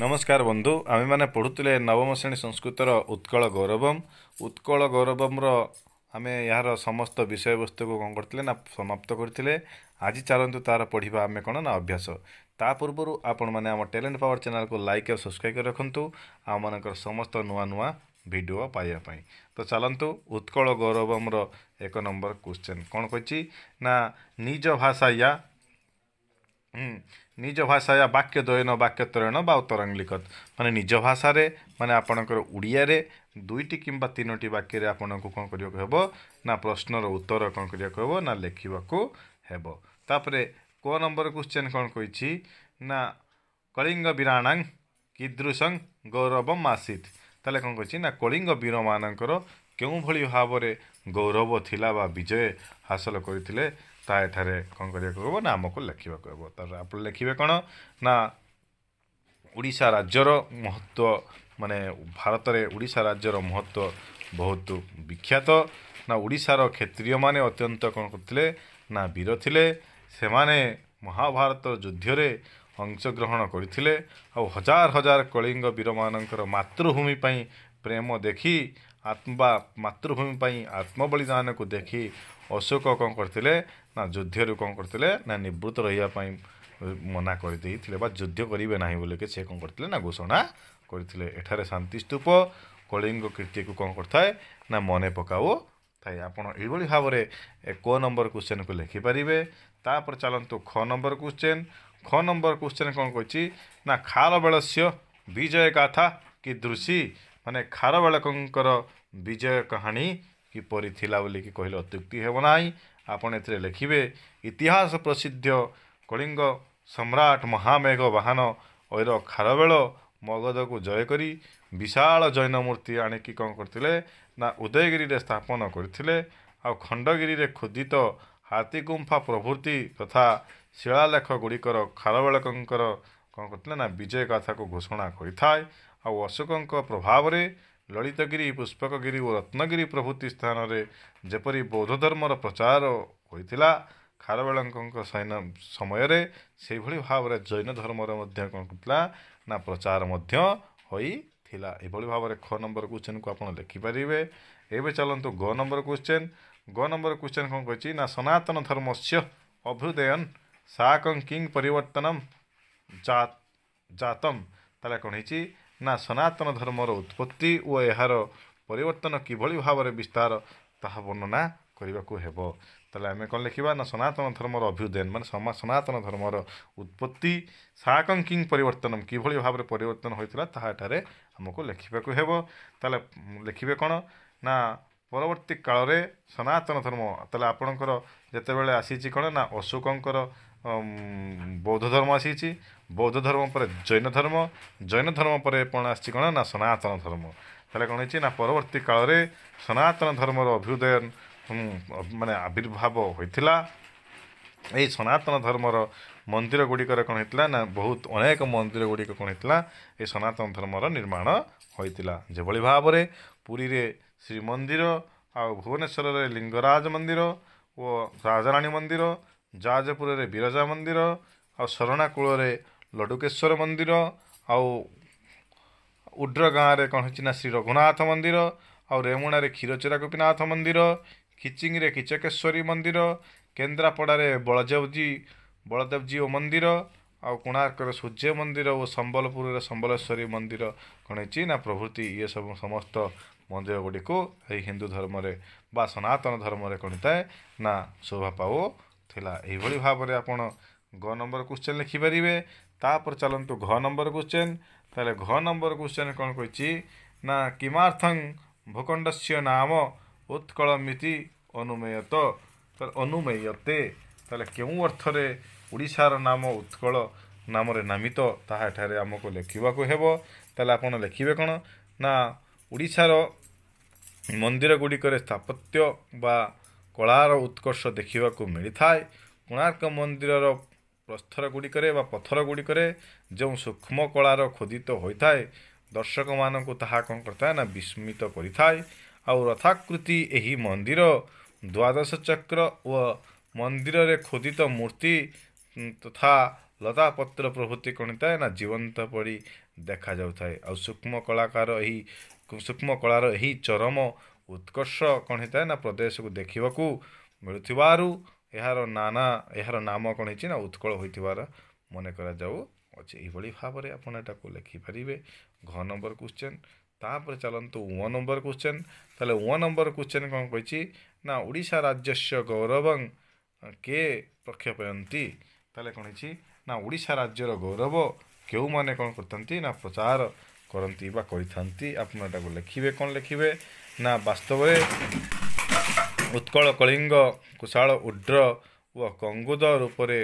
ନମସ୍କାର ବନ୍ଧୁ ଆମେମାନେ ପଢ଼ୁଥିଲେ ନବମ ଶ୍ରେଣୀ ସଂସ୍କୃତର ଉତ୍କଳ ଗୌରବମ୍ ଉତ୍କଳ ଗୌରବମ୍ର ଆମେ ଏହାର ସମସ୍ତ ବିଷୟବସ୍ତୁକୁ କ'ଣ କରିଥିଲେ ନା ସମାପ୍ତ କରିଥିଲେ ଆଜି ଚାଲନ୍ତୁ ତା'ର ପଢ଼ିବା ଆମେ କ'ଣ ନା ଅଭ୍ୟାସ ତା ପୂର୍ବରୁ ଆପଣମାନେ ଆମ ଟ୍ୟାଲେଣ୍ଟ ପାୱାର ଚ୍ୟାନେଲକୁ ଲାଇକ୍ ଆଉ ସବସ୍କ୍ରାଇବ୍ କରି ରଖନ୍ତୁ ଆମମାନଙ୍କର ସମସ୍ତ ନୂଆ ନୂଆ ଭିଡ଼ିଓ ପାଇବା ପାଇଁ ତ ଚାଲନ୍ତୁ ଉତ୍କଳ ଗୌରବମ୍ର ଏକ ନମ୍ବର କ୍ୱେଶ୍ଚେନ୍ କ'ଣ କହିଛି ନା ନିଜ ଭାଷା ୟା ନିଜ ଭାଷା ବାକ୍ୟ ଦୟନ ବାକ୍ୟ ତରଣ ବା ଉତ୍ତରଙ୍ଗ ଲିଖତ ମାନେ ନିଜ ଭାଷାରେ ମାନେ ଆପଣଙ୍କର ଓଡ଼ିଆରେ ଦୁଇଟି କିମ୍ବା ତିନୋଟି ବାକ୍ୟରେ ଆପଣଙ୍କୁ କ'ଣ କରିବାକୁ ହେବ ନା ପ୍ରଶ୍ନର ଉତ୍ତର କ'ଣ କରିବାକୁ ହେବ ନା ଲେଖିବାକୁ ହେବ ତାପରେ କେଉଁ ନମ୍ବର କୋଶ୍ଚେନ୍ କ'ଣ କହିଛି ନା କଳିଙ୍ଗ ବିରାଣାଙ୍ଗ କିଦୃଶଂ ଗୌରବ ମାସିତ ତାହେଲେ କ'ଣ କହିଛି ନା କଳିଙ୍ଗ ବୀରମାନଙ୍କର କେଉଁଭଳି ଭାବରେ ଗୌରବ ଥିଲା ବା ବିଜୟ ହାସଲ କରିଥିଲେ ତା ଏଠାରେ କ'ଣ କରିବାକୁ ହେବ ନା ଆମକୁ ଲେଖିବାକୁ ହେବ ତା'ପରେ ଆପଣ ଲେଖିବେ କ'ଣ ନା ଓଡ଼ିଶା ରାଜ୍ୟର ମହତ୍ତ୍ୱ ମାନେ ଭାରତରେ ଓଡ଼ିଶା ରାଜ୍ୟର ମହତ୍ତ୍ୱ ବହୁତ ବିଖ୍ୟାତ ନା ଓଡ଼ିଶାର କ୍ଷେତ୍ରୀୟମାନେ ଅତ୍ୟନ୍ତ କ'ଣ କରୁଥିଲେ ନା ବୀର ଥିଲେ ସେମାନେ ମହାଭାରତ ଯୁଦ୍ଧରେ ଅଂଶଗ୍ରହଣ କରିଥିଲେ ଆଉ ହଜାର ହଜାର କଳିଙ୍ଗ ବୀରମାନଙ୍କର ମାତୃଭୂମି ପାଇଁ ପ୍ରେମ ଦେଖି ଆତ୍ମା ମାତୃଭୂମି ପାଇଁ ଆତ୍ମବଳିଦାନକୁ ଦେଖି ଅଶୋକ କ'ଣ କରିଥିଲେ ନା ଯୁଦ୍ଧରୁ କ'ଣ କରିଥିଲେ ନା ନିବୃତ୍ତ ରହିବା ପାଇଁ ମନା କରିଦେଇଥିଲେ ବା ଯୁଦ୍ଧ କରିବେ ନାହିଁ ବୋଲିକି ସେ କ'ଣ କରିଥିଲେ ନା ଘୋଷଣା କରିଥିଲେ ଏଠାରେ ଶାନ୍ତି ସ୍ତୂପ କଳିଙ୍ଗ କୀର୍ତ୍ତିକୁ କ'ଣ କରିଥାଏ ନା ମନେ ପକାଉ ଥାଏ ଆପଣ ଏଇଭଳି ଭାବରେ କୋ ନମ୍ବର କ୍ୱେଶ୍ଚନକୁ ଲେଖିପାରିବେ ତାପରେ ଚାଲନ୍ତୁ ଖ ନମ୍ବର କ୍ୱେଶ୍ଚନ୍ ଖ ନମ୍ବର କ୍ୱେଶ୍ଚନ୍ କ'ଣ କହିଛି ନା ଖାର ବେଳସ୍ୟ ବିଜୟ ଗାଥା କି ଦୃଷି ମାନେ ଖାରବେଳକଙ୍କର ବିଜୟ କାହାଣୀ କିପରି ଥିଲା ବୋଲି କି କହିଲେ ଅତ୍ୟୁକ୍ତି ହେବ ନାହିଁ ଆପଣ ଏଥିରେ ଲେଖିବେ ଇତିହାସ ପ୍ରସିଦ୍ଧ କଳିଙ୍ଗ ସମ୍ରାଟ ମହାମେଘ ବାହାନ ଐର ଖାରବେଳ ମଗଧକୁ ଜୟ କରି ବିଶାଳ ଜୈନ ମୂର୍ତ୍ତି ଆଣିକି କ'ଣ କରିଥିଲେ ନା ଉଦୟଗିରିରେ ସ୍ଥାପନ କରିଥିଲେ ଆଉ ଖଣ୍ଡଗିରିରେ ଖୋଦିତ ହାତୀଗୁମ୍ଫା ପ୍ରଭୃତି ତଥା ଶିଳାଲେଖ ଗୁଡ଼ିକର ଖାରବେଳକଙ୍କର କ'ଣ କରିଥିଲେ ନା ବିଜୟ ଗାଥାକୁ ଘୋଷଣା କରିଥାଏ ଆଉ ଅଶୋକଙ୍କ ପ୍ରଭାବରେ ଲଳିତଗିରି ପୁଷ୍ପକଗିରି ଓ ରତ୍ନଗିରି ପ୍ରଭୃତି ସ୍ଥାନରେ ଯେପରି ବୌଦ୍ଧ ଧର୍ମର ପ୍ରଚାର ହୋଇଥିଲା ଖାରବେଳଙ୍କ ସମୟରେ ସେହିଭଳି ଭାବରେ ଜୈନ ଧର୍ମର ମଧ୍ୟ କ'ଣ କରୁଥିଲା ନା ପ୍ରଚାର ମଧ୍ୟ ହୋଇଥିଲା ଏଭଳି ଭାବରେ ଖ ନମ୍ବର କୋଶ୍ଚେନ୍କୁ ଆପଣ ଲେଖିପାରିବେ ଏବେ ଚାଲନ୍ତୁ ଗ ନମ୍ବର କୋଶ୍ଚେନ୍ ଗ ନମ୍ବର କୋଶ୍ଚେନ୍ କ'ଣ କହିଛି ନା ସନାତନ ଧର୍ମସ୍ୟ ଅଭ୍ୟୁଦୟନ ସାକଂ କିଂ ପରିବର୍ତ୍ତନ ଜାତମ ତାହେଲେ କ'ଣ ହେଇଛି ନା ସନାତନ ଧର୍ମର ଉତ୍ପତ୍ତି ଓ ଏହାର ପରିବର୍ତ୍ତନ କିଭଳି ଭାବରେ ବିସ୍ତାର ତାହା ବର୍ଣ୍ଣନା କରିବାକୁ ହେବ ତାହେଲେ ଆମେ କ'ଣ ଲେଖିବା ନା ସନାତନ ଧର୍ମର ଅଭ୍ୟୁଦୟନ ମାନେ ସନାତନ ଧର୍ମର ଉତ୍ପତ୍ତି ସାକଙ୍କିଂ ପରିବର୍ତ୍ତନ କିଭଳି ଭାବରେ ପରିବର୍ତ୍ତନ ହୋଇଥିଲା ତାହା ଏଠାରେ ଆମକୁ ଲେଖିବାକୁ ହେବ ତାହେଲେ ଲେଖିବେ କ'ଣ ନା ପରବର୍ତ୍ତୀ କାଳରେ ସନାତନ ଧର୍ମ ତାହେଲେ ଆପଣଙ୍କର ଯେତେବେଳେ ଆସିଛି କ'ଣ ନା ଅଶୋକଙ୍କର ବୌଦ୍ଧ ଧର୍ମ ଆସିଛି ବୌଦ୍ଧ ଧର୍ମ ପରେ ଜୈନ ଧର୍ମ ଜୈନ ଧର୍ମ ପରେ କ'ଣ ଆସିଛି କ'ଣ ନା ସନାତନ ଧର୍ମ ତାହେଲେ କ'ଣ ହେଇଛି ନା ପରବର୍ତ୍ତୀ କାଳରେ ସନାତନ ଧର୍ମର ଅଭ୍ୟୁଦୟ ମାନେ ଆବିର୍ଭାବ ହୋଇଥିଲା ଏହି ସନାତନ ଧର୍ମର ମନ୍ଦିର ଗୁଡ଼ିକରେ କ'ଣ ହେଇଥିଲା ନା ବହୁତ ଅନେକ ମନ୍ଦିର ଗୁଡ଼ିକ କ'ଣ ହେଇଥିଲା ଏ ସନାତନ ଧର୍ମର ନିର୍ମାଣ ହୋଇଥିଲା ଯେଭଳି ଭାବରେ ପୁରୀରେ ଶ୍ରୀମନ୍ଦିର ଆଉ ଭୁବନେଶ୍ୱରରେ ଲିଙ୍ଗରାଜ ମନ୍ଦିର ଓ ରାଜାରାଣୀ ମନ୍ଦିର ଯାଜପୁରରେ ବିରଜା ମନ୍ଦିର ଆଉ ସରଣାକୂଳରେ ଲଡ଼ୁକେଶ୍ୱର ମନ୍ଦିର ଆଉ ଉଡ୍ର ଗାଁରେ କ'ଣ ହେଇଛି ନା ଶ୍ରୀ ରଘୁନାଥ ମନ୍ଦିର ଆଉ ରେମୁଣାରେ କ୍ଷୀରଚୋରା ଗୋପୀନାଥ ମନ୍ଦିର ଖିଚିଙ୍ଗିରେ କିଚକେଶ୍ୱରୀ ମନ୍ଦିର କେନ୍ଦ୍ରାପଡ଼ାରେ ବଳଦେବଜୀ ବଳଦେବଜୀ ଓ ମନ୍ଦିର ଆଉ କୋଣାର୍କରେ ସୂର୍ଯ୍ୟ ମନ୍ଦିର ଓ ସମ୍ବଲପୁରରେ ସମ୍ବଲେଶ୍ୱରୀ ମନ୍ଦିର କ'ଣ ହେଇଛି ନା ପ୍ରଭୃତି ଇଏ ସବୁ ସମସ୍ତ ମନ୍ଦିର ଗୁଡ଼ିକୁ ଏହି ହିନ୍ଦୁ ଧର୍ମରେ ବା ସନାତନ ଧର୍ମରେ କ'ଣ ଥାଏ ନା ଶୋଭା ପାଉଥିଲା ଏହିଭଳି ଭାବରେ ଆପଣ ଗ ନମ୍ବର କୋଶ୍ଚିନ୍ ଲେଖିପାରିବେ ତାପରେ ଚାଲନ୍ତୁ ଘ ନମ୍ବର କ୍ୱେଶ୍ଚେନ୍ ତାହେଲେ ଘ ନମ୍ବର କ୍ୱେଶ୍ଚେନ୍ କ'ଣ କହିଛି ନା କିମାର୍ଥଂ ଭୂଖଣ୍ଡସ୍ୟ ନାମ ଉତ୍କଳମିତି ଅନୁମେୟତ ତାହେଲେ ଅନୁମେୟତେ ତାହେଲେ କେଉଁ ଅର୍ଥରେ ଓଡ଼ିଶାର ନାମ ଉତ୍କଳ ନାମରେ ନାମିତ ତାହା ଏଠାରେ ଆମକୁ ଲେଖିବାକୁ ହେବ ତାହେଲେ ଆପଣ ଲେଖିବେ କ'ଣ ନା ଓଡ଼ିଶାର ମନ୍ଦିର ଗୁଡ଼ିକରେ ସ୍ଥାପତ୍ୟ ବା କଳାର ଉତ୍କର୍ଷ ଦେଖିବାକୁ ମିଳିଥାଏ କୋଣାର୍କ ମନ୍ଦିରର ପ୍ରସ୍ତର ଗୁଡ଼ିକରେ ବା ପଥର ଗୁଡ଼ିକରେ ଯେଉଁ ସୂକ୍ଷ୍ମ କଳାର ଖୋଦିତ ହୋଇଥାଏ ଦର୍ଶକମାନଙ୍କୁ ତାହା କ'ଣ କରିଥାଏ ନା ବିସ୍ମିତ କରିଥାଏ ଆଉ ରଥାକୃତି ଏହି ମନ୍ଦିର ଦ୍ୱାଦଶ ଚକ୍ର ଓ ମନ୍ଦିରରେ ଖୋଦିତ ମୂର୍ତ୍ତି ତଥା ଲତାପତ୍ର ପ୍ରଭୃତି କ'ଣ ହୋଇଥାଏ ନା ଜୀବନ୍ତ ପଡ଼ି ଦେଖାଯାଉଥାଏ ଆଉ ସୂକ୍ଷ୍ମ କଳାକାର ଏହି ସୂକ୍ଷ୍ମ କଳାର ଏହି ଚରମ ଉତ୍କର୍ଷ କ'ଣ ହୋଇଥାଏ ନା ପ୍ରଦେଶକୁ ଦେଖିବାକୁ ମିଳୁଥିବାରୁ ଏହାର ନାନା ଏହାର ନାମକରଣ ହେଇଛି ନା ଉତ୍କଳ ହୋଇଥିବାର ମନେ କରାଯାଉଅଛି ଏହିଭଳି ଭାବରେ ଆପଣ ଏଟାକୁ ଲେଖିପାରିବେ ଘ ନମ୍ବର କୋଶ୍ଚେନ୍ ତାପରେ ଚାଲନ୍ତୁ ଓ ନମ୍ବର କୋଶ୍ଚେନ୍ ତାହେଲେ ଓ ନମ୍ବର କୋଶ୍ଚେନ୍ କ'ଣ କହିଛି ନା ଓଡ଼ିଶା ରାଜ୍ୟସ୍ୟ ଗୌରବଂ କିଏ ପ୍ରକ୍ଷେପୟନ୍ତି ତାହେଲେ କ'ଣ ହେଇଛି ନା ଓଡ଼ିଶା ରାଜ୍ୟର ଗୌରବ କେଉଁମାନେ କ'ଣ କରିଥାନ୍ତି ନା ପ୍ରଚାର କରନ୍ତି ବା କରିଥାନ୍ତି ଆପଣ ଏଟାକୁ ଲେଖିବେ କ'ଣ ଲେଖିବେ ନା ବାସ୍ତବରେ ଉତ୍କଳ କଳିଙ୍ଗ କୁଶାଳ ଉଡ୍ର ଓ କଙ୍ଗୁଦ ରୂପରେ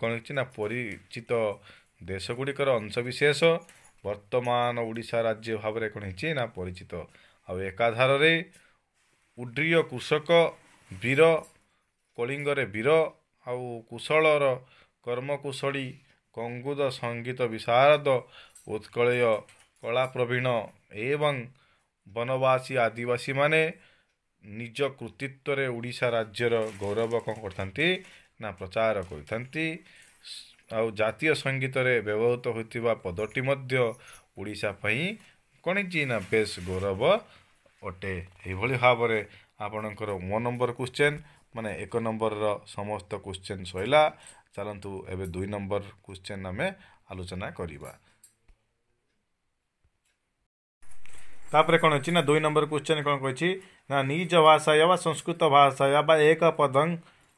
କ'ଣ ହେଇଛି ନା ପରିଚିତ ଦେଶଗୁଡ଼ିକର ଅଂଶବିଶେଷ ବର୍ତ୍ତମାନ ଓଡ଼ିଶା ରାଜ୍ୟ ଭାବରେ କ'ଣ ହେଇଛି ନା ପରିଚିତ ଆଉ ଏକାଧାରରେ ଉଡ଼୍ରିୟ କୃଷକ ବୀର କଳିଙ୍ଗରେ ବୀର ଆଉ କୁଶଳର କର୍ମକୁଶଳୀ କଙ୍ଗୁଦ ସଙ୍ଗୀତ ବିଶାରଦ ଉତ୍କଳୀୟ କଳା ପ୍ରବୀଣ ଏବଂ ବନବାସୀ ଆଦିବାସୀମାନେ ନିଜ କୃତିତ୍ୱରେ ଓଡ଼ିଶା ରାଜ୍ୟର ଗୌରବ କ'ଣ କରିଥାନ୍ତି ନା ପ୍ରଚାର କରିଥାନ୍ତି ଆଉ ଜାତୀୟ ସଙ୍ଗୀତରେ ବ୍ୟବହୃତ ହୋଇଥିବା ପଦଟି ମଧ୍ୟ ଓଡ଼ିଶା ପାଇଁ କଣିଛି ନା ବେଶ ଗୌରବ ଅଟେ ଏହିଭଳି ଭାବରେ ଆପଣଙ୍କର ୱ ନମ୍ବର କ୍ୱେଶ୍ଚେନ୍ ମାନେ ଏକ ନମ୍ବରର ସମସ୍ତ କ୍ୱେଶ୍ଚେନ୍ ସରିଲା ଚାଲନ୍ତୁ ଏବେ ଦୁଇ ନମ୍ବର କ୍ୱେଶ୍ଚେନ୍ ଆମେ ଆଲୋଚନା କରିବା ତାପରେ କ'ଣ ଅଛି ନା ଦୁଇ ନମ୍ବର କ୍ୱେଶ୍ଚେନ୍ କ'ଣ କହିଛି ना निज भाषा या संस्कृत भाषा व एक पदंग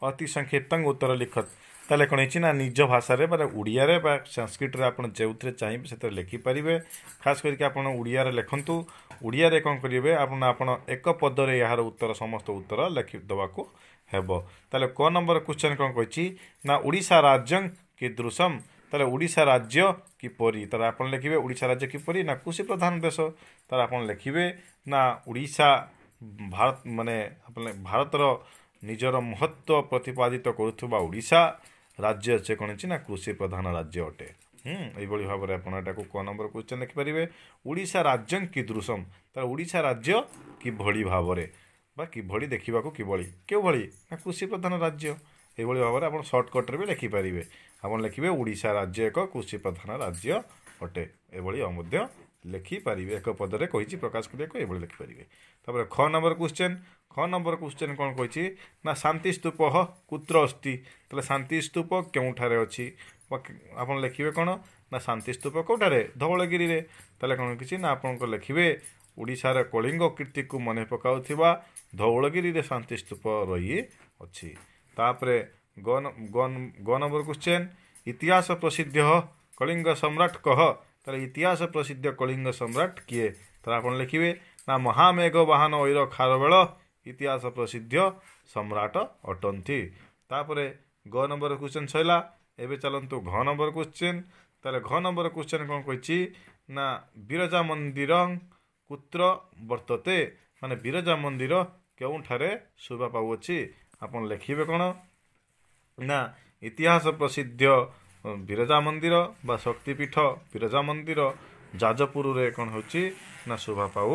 अति संक्षिप्तंग उत्तर लिखत तेल कौन है ना निज भाषा मैं ओडिया संस्कृत आप जो थे चाहिए से लिखिपर खास करके आपड़ लिखत ओडिया कौन करेंगे आप एक पदर यार उत्तर समस्त उत्तर लिखिदेक हेबले क नंबर क्वेश्चन कौन ना ओडा राज्य कि दृशम तेल ओडा राज्य किपरी तर आप लिखे ओडा राज्य किपरी ना कृषि प्रधान देश तर आप लिखे ना ओडा ଭାରତ ମାନେ ଭାରତର ନିଜର ମହତ୍ତ୍ୱ ପ୍ରତିପାଦିତ କରୁଥିବା ଓଡ଼ିଶା ରାଜ୍ୟ ସେ କ'ଣ ହେଇଛି ନା କୃଷି ପ୍ରଧାନ ରାଜ୍ୟ ଅଟେ ଏଇଭଳି ଭାବରେ ଆପଣ ଏଟାକୁ କେଉଁ ନମ୍ବର କ୍ୱେଶ୍ଚନ୍ ଲେଖିପାରିବେ ଓଡ଼ିଶା ରାଜ୍ୟ କିଦୃଶମ୍ ତ ଓଡ଼ିଶା ରାଜ୍ୟ କିଭଳି ଭାବରେ ବା କିଭଳି ଦେଖିବାକୁ କିଭଳି କେଉଁଭଳି ନା କୃଷି ପ୍ରଧାନ ରାଜ୍ୟ ଏଇଭଳି ଭାବରେ ଆପଣ ସର୍ଟକଟ୍ରେ ବି ଲେଖିପାରିବେ ଆପଣ ଲେଖିବେ ଓଡ଼ିଶା ରାଜ୍ୟ ଏକ କୃଷି ପ୍ରଧାନ ରାଜ୍ୟ ଅଟେ ଏଭଳି ମଧ୍ୟ ଲେଖିପାରିବେ ଏକ ପଦରେ କହିଛି ପ୍ରକାଶ କରିବାକୁ ଏଭଳି ଲେଖିପାରିବେ ତାପରେ ଖ ନମ୍ବର କ୍ୱେଶ୍ଚେନ୍ ଖ ନମ୍ବର କ୍ୱେଶ୍ଚେନ୍ କ'ଣ କହିଛି ନା ଶାନ୍ତି ସ୍ତୂପ କୁତ୍ର ଅସ୍ତି ତାହେଲେ ଶାନ୍ତି ସ୍ତୂପ କେଉଁଠାରେ ଅଛି ଆପଣ ଲେଖିବେ କ'ଣ ନା ଶାନ୍ତି ସ୍ତୂପ କେଉଁଠାରେ ଧବଳଗିରିରେ ତାହେଲେ କ'ଣ କିଛି ନା ଆପଣଙ୍କ ଲେଖିବେ ଓଡ଼ିଶାର କଳିଙ୍ଗ କୀର୍ତ୍ତିକୁ ମନେ ପକାଉଥିବା ଧଉଳଗିରିରେ ଶାନ୍ତି ସ୍ତୂପ ରହିଅଛି ତାପରେ ଗ ଗ ନମ୍ବର କ୍ୱେଶ୍ଚେନ୍ ଇତିହାସ ପ୍ରସିଦ୍ଧ କଳିଙ୍ଗ ସମ୍ରାଟ କହ ତାହେଲେ ଇତିହାସ ପ୍ରସିଦ୍ଧ କଳିଙ୍ଗ ସମ୍ରାଟ କିଏ ତାହେଲେ ଆପଣ ଲେଖିବେ ନା ମହାମେଘ ବାହାନ ଐର ଖାରବେଳ ଇତିହାସ ପ୍ରସିଦ୍ଧ ସମ୍ରାଟ ଅଟନ୍ତି ତାପରେ ଗ ନମ୍ବର କ୍ୱେଶ୍ଚିନ୍ ସରିଲା ଏବେ ଚାଲନ୍ତୁ ଘ ନମ୍ବର କ୍ୱେଶ୍ଚିନ୍ ତାହେଲେ ଘ ନମ୍ବର କ୍ୱେଶ୍ଚିନ୍ କ'ଣ କହିଛି ନା ବିରଜା ମନ୍ଦିର କୁତ୍ର ବର୍ତ୍ତତେ ମାନେ ବିରଜା ମନ୍ଦିର କେଉଁଠାରେ ଶୋଭା ପାଉଅଛି ଆପଣ ଲେଖିବେ କ'ଣ ନା ଇତିହାସ ପ୍ରସିଦ୍ଧ ବିରଜା ମନ୍ଦିର ବା ଶକ୍ତିପୀଠ ବିରଜା ମନ୍ଦିର ଯାଜପୁରରେ କ'ଣ ହେଉଛି ନା ଶୋଭା ପାଉ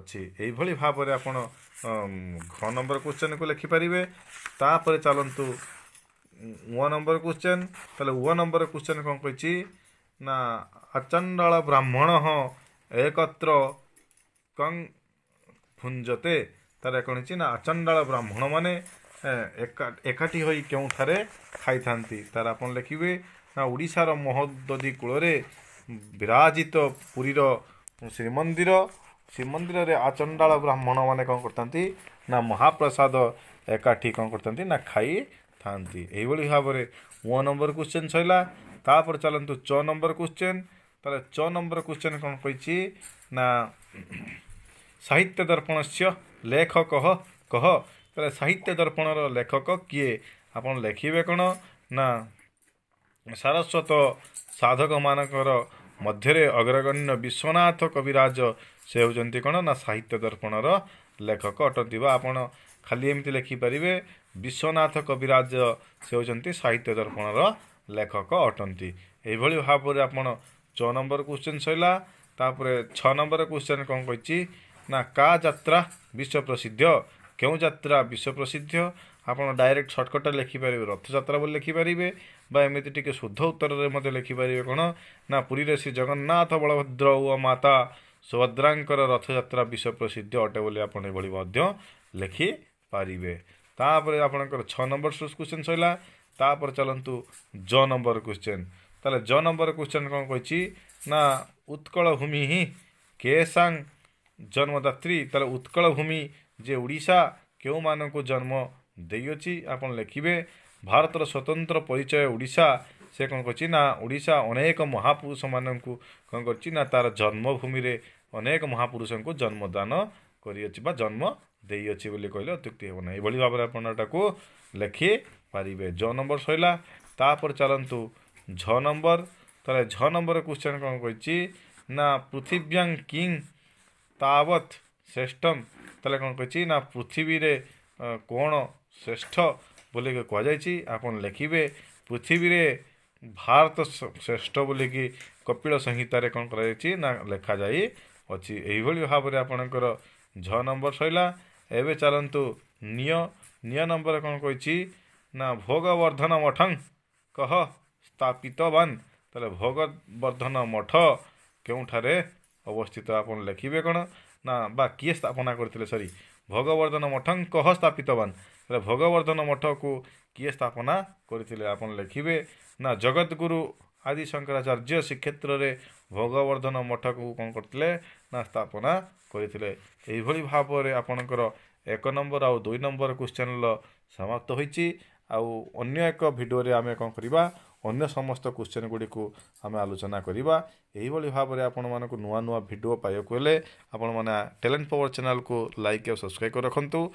ଅଛି ଏଇଭଳି ଭାବରେ ଆପଣ ଘ ନମ୍ବର କ୍ୱେଶ୍ଚନକୁ ଲେଖିପାରିବେ ତାପରେ ଚାଲନ୍ତୁ ଓ ନମ୍ବର କ୍ୱେଶ୍ଚନ୍ ତାହେଲେ ଓ ନମ୍ବର କ୍ୱେଶ୍ଚନ୍ କ'ଣ କହିଛି ନା ଆଚଣ୍ଡାଳ ବ୍ରାହ୍ମଣ ଏକତ୍ର କଂ ଫୁଞ୍ଜତେ ତାର କ'ଣ ହେଇଛି ନା ଆଚଣ୍ଡାଳ ବ୍ରାହ୍ମଣମାନେ ଏକାଠି ହୋଇ କେଉଁଠାରେ ଖାଇଥାନ୍ତି ତାର ଆପଣ ଲେଖିବେ ନା ଓଡ଼ିଶାର ମହୋଦଧି କୂଳରେ ବିରାଜିତ ପୁରୀର ଶ୍ରୀମନ୍ଦିର ଶ୍ରୀମନ୍ଦିରରେ ଆଚଣ୍ଡାଳ ବ୍ରାହ୍ମଣମାନେ କ'ଣ କରିଥାନ୍ତି ନା ମହାପ୍ରସାଦ ଏକାଠି କ'ଣ କରିଥାନ୍ତି ନା ଖାଇଥାନ୍ତି ଏହିଭଳି ଭାବରେ ୱାନ୍ ନମ୍ବର କ୍ୱେଶ୍ଚେନ୍ ସରିଲା ତାପରେ ଚାଲନ୍ତୁ ଚ ନମ୍ବର କ୍ୱେଶ୍ଚେନ୍ ତାହେଲେ ଚ ନମ୍ବର କ୍ୱେଶ୍ଚେନ୍ କ'ଣ କହିଛି ନା ସାହିତ୍ୟ ଦର୍ପଣସ୍ୟ ଲେଖ କହ କହ ତାହେଲେ ସାହିତ୍ୟ ଦର୍ପଣର ଲେଖକ କିଏ ଆପଣ ଲେଖିବେ କ'ଣ ନା ସାରସ୍ୱତ ସାଧକମାନଙ୍କର ମଧ୍ୟରେ ଅଗ୍ରଗଣ୍ୟ ବିଶ୍ୱନାଥ କବିରାଜ ସେ ହେଉଛନ୍ତି କ'ଣ ନା ସାହିତ୍ୟ ଦର୍ପଣର ଲେଖକ ଅଟନ୍ତି ବା ଆପଣ ଖାଲି ଏମିତି ଲେଖିପାରିବେ ବିଶ୍ୱନାଥ କବିରାଜ ସେ ହେଉଛନ୍ତି ସାହିତ୍ୟ ଦର୍ପଣର ଲେଖକ ଅଟନ୍ତି ଏଇଭଳି ଭାବରେ ଆପଣ ଛଅ ନମ୍ବର କୋଶ୍ଚିନ୍ ସରିଲା ତାପରେ ଛଅ ନମ୍ବର କୋଶ୍ଚିନ୍ କ'ଣ କହିଛି ନା କା ଯାତ୍ରା ବିଶ୍ୱ ପ୍ରସିଦ୍ଧ କେଉଁ ଯାତ୍ରା ବିଶ୍ୱ ପ୍ରସିଦ୍ଧ ଆପଣ ଡାଇରେକ୍ଟ ସର୍ଟକଟ୍ରେ ଲେଖିପାରିବେ ରଥଯାତ୍ରା ବୋଲି ଲେଖିପାରିବେ ବା ଏମିତି ଟିକେ ଶୁଦ୍ଧ ଉତ୍ତରରେ ମଧ୍ୟ ଲେଖିପାରିବେ କ'ଣ ନା ପୁରୀରେ ଶ୍ରୀ ଜଗନ୍ନାଥ ବଳଭଦ୍ର ଓ ମାତା ସୁଭଦ୍ରାଙ୍କର ରଥଯାତ୍ରା ବିଶ୍ୱ ପ୍ରସିଦ୍ଧ ଅଟେ ବୋଲି ଆପଣ ଏଭଳି ମଧ୍ୟ ଲେଖିପାରିବେ ତାପରେ ଆପଣଙ୍କର ଛଅ ନମ୍ବର କ୍ୱେଶ୍ଚିନ୍ ସରିଲା ତାପରେ ଚାଲନ୍ତୁ ଜ ନମ୍ବର କ୍ୱେଶ୍ଚିନ୍ ତାହେଲେ ଜ ନମ୍ବର କ୍ୱେଶ୍ଚିନ୍ କ'ଣ କହିଛି ନା ଉତ୍କଳ ଭୂମି ହିଁ କେସାଂ ଜନ୍ମଦାତ୍ରୀ ତାହେଲେ ଉତ୍କଳ ଭୂମି ଯେ ଓଡ଼ିଶା କେଉଁମାନଙ୍କୁ ଜନ୍ମ ଦେଇଅଛି ଆପଣ ଲେଖିବେ ଭାରତର ସ୍ୱତନ୍ତ୍ର ପରିଚୟ ଓଡ଼ିଶା ସେ କ'ଣ କରିଛି ନା ଓଡ଼ିଶା ଅନେକ ମହାପୁରୁଷମାନଙ୍କୁ କ'ଣ କରିଛି ନା ତା'ର ଜନ୍ମଭୂମିରେ ଅନେକ ମହାପୁରୁଷଙ୍କୁ ଜନ୍ମଦାନ କରିଅଛି ବା ଜନ୍ମ ଦେଇଅଛି ବୋଲି କହିଲେ ଅତ୍ୟୁକ୍ତି ହେବ ନାହିଁ ଏଭଳି ଭାବରେ ଆପଣ ଏଟାକୁ ଲେଖିପାରିବେ ଜ ନମ୍ବର ସରିଲା ତାପରେ ଚାଲନ୍ତୁ ଝ ନମ୍ବର ତାହେଲେ ଝ ନମ୍ବର କୋଶ୍ଚିନ୍ କ'ଣ କହିଛି ନା ପୃଥିବ୍ୟାଙ୍ଗ କିଙ୍ଗ ତାବତ୍ ଶ୍ରେଷ୍ଠମ୍ ତାହେଲେ କ'ଣ କହିଛି ନା ପୃଥିବୀରେ କ'ଣ ଶ୍ରେଷ୍ଠ ବୋଲିକି କୁହାଯାଇଛି ଆପଣ ଲେଖିବେ ପୃଥିବୀରେ ଭାରତ ଶ୍ରେଷ୍ଠ ବୋଲିକି କପିଳ ସଂହିତାରେ କ'ଣ କରାଯାଇଛି ନା ଲେଖାଯାଇ ଅଛି ଏହିଭଳି ଭାବରେ ଆପଣଙ୍କର ଝ ନମ୍ବର ସରିଲା ଏବେ ଚାଲନ୍ତୁ ନିଅ ନିଅ ନମ୍ବର କ'ଣ କହିଛି ନା ଭୋଗବର୍ଦ୍ଧନ ମଠଂ କହ ସ୍ଥାପିତବାନ ତାହେଲେ ଭୋଗବର୍ଦ୍ଧନ ମଠ କେଉଁଠାରେ ଅବସ୍ଥିତ ଆପଣ ଲେଖିବେ କ'ଣ ନା ବା କିଏ ସ୍ଥାପନା କରିଥିଲେ ସରି ଭଗବର୍ଦ୍ଧନ ମଠ କହ ସ୍ଥାପିତବାନ ହେଲେ ଭଗବର୍ଦ୍ଧନ ମଠକୁ କିଏ ସ୍ଥାପନା କରିଥିଲେ ଆପଣ ଲେଖିବେ ନା ଜଗତଗୁରୁ ଆଦି ଶଙ୍କରାଚାର୍ଯ୍ୟ ଶ୍ରୀକ୍ଷେତ୍ରରେ ଭଗବର୍ଦ୍ଧନ ମଠକୁ କ'ଣ କରିଥିଲେ ନା ସ୍ଥାପନା କରିଥିଲେ ଏଇଭଳି ଭାବରେ ଆପଣଙ୍କର ଏକ ନମ୍ବର ଆଉ ଦୁଇ ନମ୍ବର କୋଶ୍ଚିନ୍ର ସମାପ୍ତ ହୋଇଛି ଆଉ ଅନ୍ୟ ଏକ ଭିଡ଼ିଓରେ ଆମେ କ'ଣ କରିବା ଅନ୍ୟ ସମସ୍ତ କୋଶ୍ଚେନ୍ ଗୁଡ଼ିକୁ ଆମେ ଆଲୋଚନା କରିବା ଏହିଭଳି ଭାବରେ ଆପଣମାନଙ୍କୁ ନୂଆ ନୂଆ ଭିଡ଼ିଓ ପାଇବାକୁ ହେଲେ ଆପଣମାନେ ଟ୍ୟାଲେଣ୍ଟ ପାୱାର ଚ୍ୟାନେଲକୁ ଲାଇକ୍ ଆଉ ସବସ୍କ୍ରାଇବ୍ କରି ରଖନ୍ତୁ